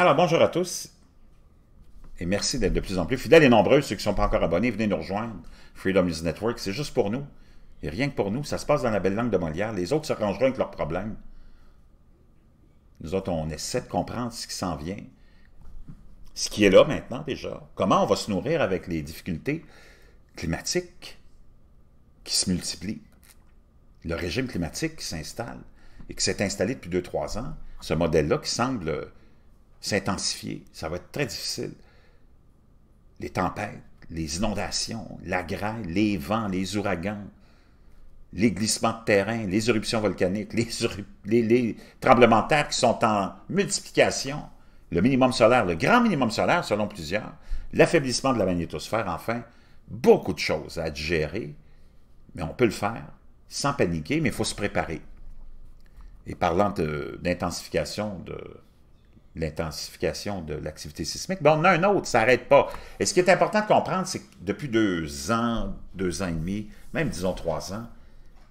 Alors, bonjour à tous et merci d'être de plus en plus fidèles et nombreux. Ceux qui ne sont pas encore abonnés, venez nous rejoindre. Freedom News Network, c'est juste pour nous. Et rien que pour nous, ça se passe dans la belle langue de Molière. Les autres se rangeront avec leurs problèmes. Nous autres, on essaie de comprendre ce qui s'en vient, ce qui est là maintenant déjà. Comment on va se nourrir avec les difficultés climatiques qui se multiplient. Le régime climatique qui s'installe et qui s'est installé depuis 2-3 ans. Ce modèle-là qui semble s'intensifier. Ça va être très difficile. Les tempêtes, les inondations, la grêle, les vents, les ouragans, les glissements de terrain, les éruptions volcaniques, les, tremblements de terre qui sont en multiplication, le minimum solaire, le grand minimum solaire selon plusieurs, l'affaiblissement de la magnétosphère, enfin, beaucoup de choses à gérer, mais on peut le faire sans paniquer, mais il faut se préparer. Et parlant d'intensification de, l'intensification de l'activité sismique, ben on a un autre, ça n'arrête pas. Et ce qui est important de comprendre, c'est que depuis deux ans, deux ans et demi, même disons trois ans,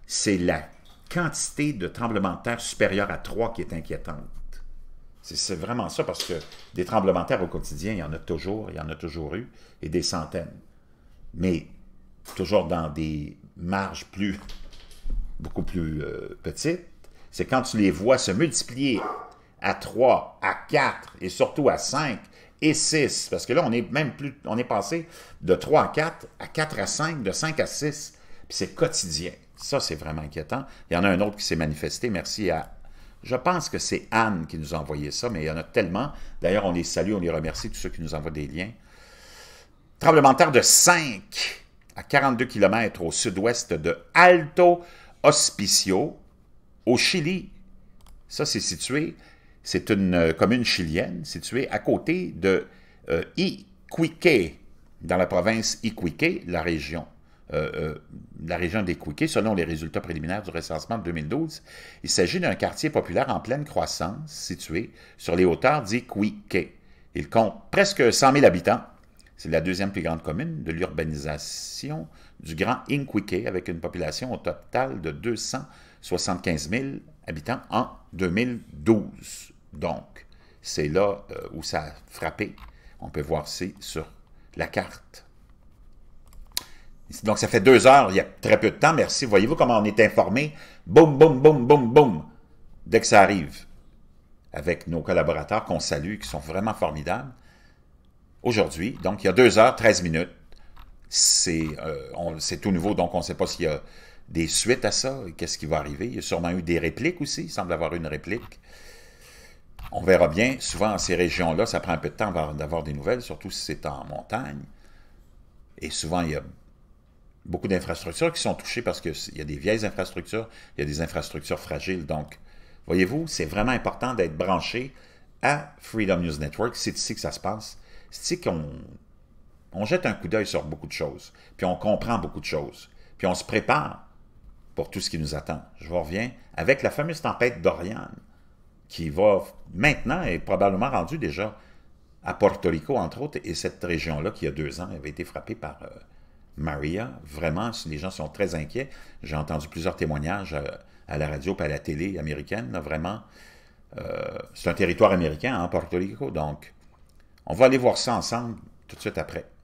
c'est la quantité de tremblements de terre supérieure à trois qui est inquiétante. C'est vraiment ça, parce que des tremblements de terre au quotidien, il y en a toujours, il y en a toujours eu, et des centaines. Mais toujours dans des marges plus, beaucoup plus euh, petites, c'est quand tu les vois se multiplier à 3, à 4 et surtout à 5 et 6. Parce que là, on est même plus, on est passé de 3 à 4, à 4 à 5, de 5 à 6. Puis c'est quotidien. Ça, c'est vraiment inquiétant. Il y en a un autre qui s'est manifesté. Merci à. Je pense que c'est Anne qui nous a envoyé ça, mais il y en a tellement. D'ailleurs, on les salue, on les remercie, tous ceux qui nous envoient des liens. tremblementaire de 5 à 42 km au sud-ouest de Alto Hospicio, au Chili. Ça, c'est situé c'est une euh, commune chilienne située à côté de euh, Iquique, dans la province Iquique, la région. Euh, euh la région selon les résultats préliminaires du recensement de 2012, il s'agit d'un quartier populaire en pleine croissance situé sur les hauteurs d'Iquique. Il compte presque 100 000 habitants. C'est la deuxième plus grande commune de l'urbanisation du Grand Inquique, avec une population au total de 200 75 000 habitants en 2012. Donc, c'est là euh, où ça a frappé. On peut voir c'est sur la carte. Donc, ça fait deux heures, il y a très peu de temps. Merci. Voyez-vous comment on est informé? Boum, boum, boum, boum, boum. Dès que ça arrive, avec nos collaborateurs qu'on salue, qui sont vraiment formidables. Aujourd'hui, donc, il y a deux heures, 13 minutes. Euh, c'est tout nouveau, donc on ne sait pas s'il y a des suites à ça. Qu'est-ce qui va arriver? Il y a sûrement eu des répliques aussi. Il semble avoir une réplique. On verra bien. Souvent, ces régions-là, ça prend un peu de temps d'avoir des nouvelles, surtout si c'est en montagne. Et souvent, il y a beaucoup d'infrastructures qui sont touchées parce qu'il y a des vieilles infrastructures, il y a des infrastructures fragiles. Donc, voyez-vous, c'est vraiment important d'être branché à Freedom News Network. C'est ici que ça se passe. C'est ici qu'on on jette un coup d'œil sur beaucoup de choses, puis on comprend beaucoup de choses, puis on se prépare pour tout ce qui nous attend. Je reviens avec la fameuse tempête Dorian, qui va maintenant et probablement rendue déjà à Porto Rico, entre autres, et cette région-là, qui il y a deux ans, avait été frappée par euh, Maria. Vraiment, les gens sont très inquiets. J'ai entendu plusieurs témoignages euh, à la radio et à la télé américaine. vraiment, euh, c'est un territoire américain, hein, Porto Rico. Donc, on va aller voir ça ensemble tout de suite après.